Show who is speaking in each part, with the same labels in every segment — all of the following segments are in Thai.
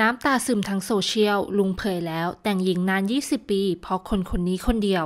Speaker 1: น้ำตาซึมทั้งโซเชียลลุงเผยแล้วแต่งหญิงนาน 20 ปี เพราะคนคนนี้คนเดียว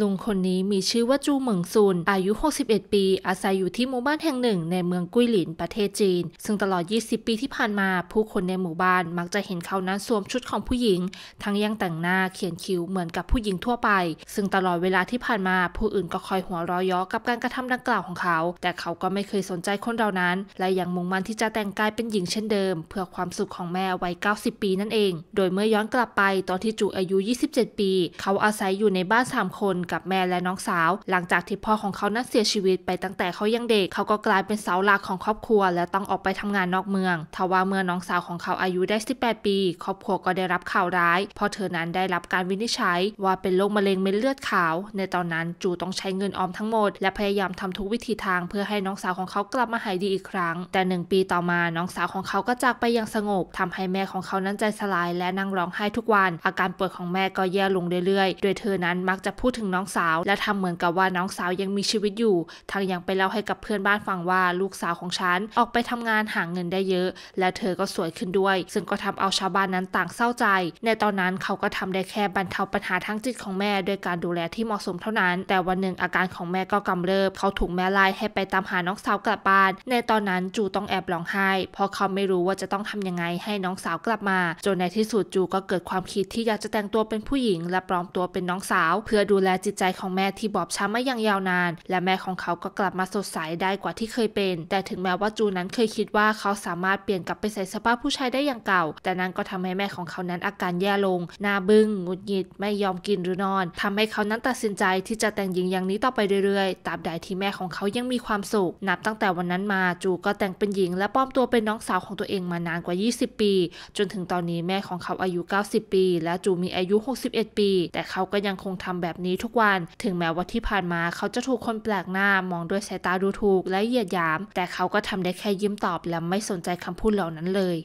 Speaker 1: ลุงคนนี้มีชื่อว่าจูเหมิงซุน อายุ 61 ปี อาศัยอยู่ที่หมู่บ้านแห่งหนึ่ง ในเมืองกุ้ยหลินประเทศจีน ซึ่งตลอด 20 ปีที่ผ่านมา ผู้คนในหมู่บ้านมักจะเห็นเขานั้นสวมชุดของผู้หญิง ทั้งยังแต่งหน้าเขียนคิ้วเหมือนกับผู้หญิงทั่วไป ซึ่งตลอดเวลาที่ผ่านมา ผู้อื่นก็คอยหัวเราะยอกับการกระทำดังกล่าวของเขา แต่เขาก็ไม่เคยสนใจคนเหล่านั้น และยังมุ่งมั่นที่จะแต่งกายเป็นหญิงเช่นเดิม เพื่อความสุขของแม่วัย90 ปีนั่นเอง โดยเมื่อย้อนกลับไปตอนที่จูอายุ 27 ปี เขาอาศัยอยู่ในบ้าน3คนกับ แม่และน้องสาว หลังจาก ที่ พ่อของเขานั้นเสียชีวิตไปตั้งแต่เขายังเด็ก เขาก็กลายเป็นเสาหลักของครอบครัว และต้องออกไปทำงานนอกเมือง ทว่าเมื่อน้องสาวของเขาอายุได้ 18 ปี ครอบครัวก็ได้รับข่าวร้าย พอเธอนั้นได้รับการวินิจฉัย ว่าเป็นโรคมะเร็งเม็ดเลือดขาว ในตอนนั้น จูต้องใช้เงินออมทั้งหมด และพยายามทำทุกวิธีทาง เพื่อให้น้องสาวของเขากลับมาหายดีอีกครั้ง แต่หนึ่งปีต่อมา น้องสาวของเขาก็จากไปอย่างสงบทำให้แม่ของเขานั้นใจสลายและนั่งร้องไห้ทุกวัน อาการป่วยของแม่ก็แย่ลงเรื่อยๆ โดยเธอนั้นมักจะพูดถึงน้องสาวและทำเหมือนกับว่าน้องสาวยังมีชีวิตอยู่ทางยังไปเล่าให้กับเพื่อนบ้านฟังว่าลูกสาวของฉัน ออกไปทำงานหาเงินได้เยอะ และเธอก็สวยขึ้นด้วย ซึ่งก็ทำเอาชาวบ้านนั้นต่างเศร้าใจ ในตอนนั้นเขาก็ทำได้แค่บรรเทาปัญหาทางจิตของแม่ด้วยการดูแลที่เหมาะสมเท่านั้น แต่วันหนึ่งอาการของแม่ก็กำเริบ เขาถูกแม่ไล่ให้ไปตามหาน้องสาวกลับบ้าน ในตอนนั้นจูต้องแอบร้องไห้ เพราะเขาไม่รู้ว่าจะต้องทำยังไงให้น้องสาวกลับมา จนในที่สุดจูก็เกิดความคิดที่อยากจะแต่งตัวเป็นผู้หญิง และปลอมตัวเป็นน้องสาว เพื่อดูแลจิตใจของแม่ที่บอบช้ำมาอย่างยาวนาน และแม่ของเขาก็กลับมาสดใสได้กว่าที่เคยเป็น แต่ถึงแม้ว่าจูนั้นเคยคิดว่าเขาสามารถเปลี่ยนกลับไปใส่เสื้อผ้าผู้ชายได้อย่างเก่าแต่นั้นก็ทำให้แม่ของเขานั้นอาการแย่ลงหน้าบึง้งหงุดหงิดไม่ยอมกินหรือนอน ทำให้เขานั้นตัดสินใจที่จะแต่งหญิงอย่างนี้ต่อไปเรื่อยๆตราบใดที่แม่ของเขายังมีความสุขนับตั้งแต่วันนั้นมาจูก็แต่งเป็นหญิง และป้อมตัวเป็นน้องสาวของตัวเองมานานกว่า 20 ปี จนถึงตอนนี้แม่ของเขาอายุ 90 ปี และจูมีอายุ61ปี แต่เขาก็ยังคงทำแบบนี้ทุกวันถึงแม้ว่าที่ผ่านมาเขาจะถูกคนแปลกหน้ามองด้วยสายตาดูถูกและเหยียดหยาม แต่เขาก็ทำได้แค่ยิ้มตอบและไม่สนใจคำพูดเหล่านั้นเลย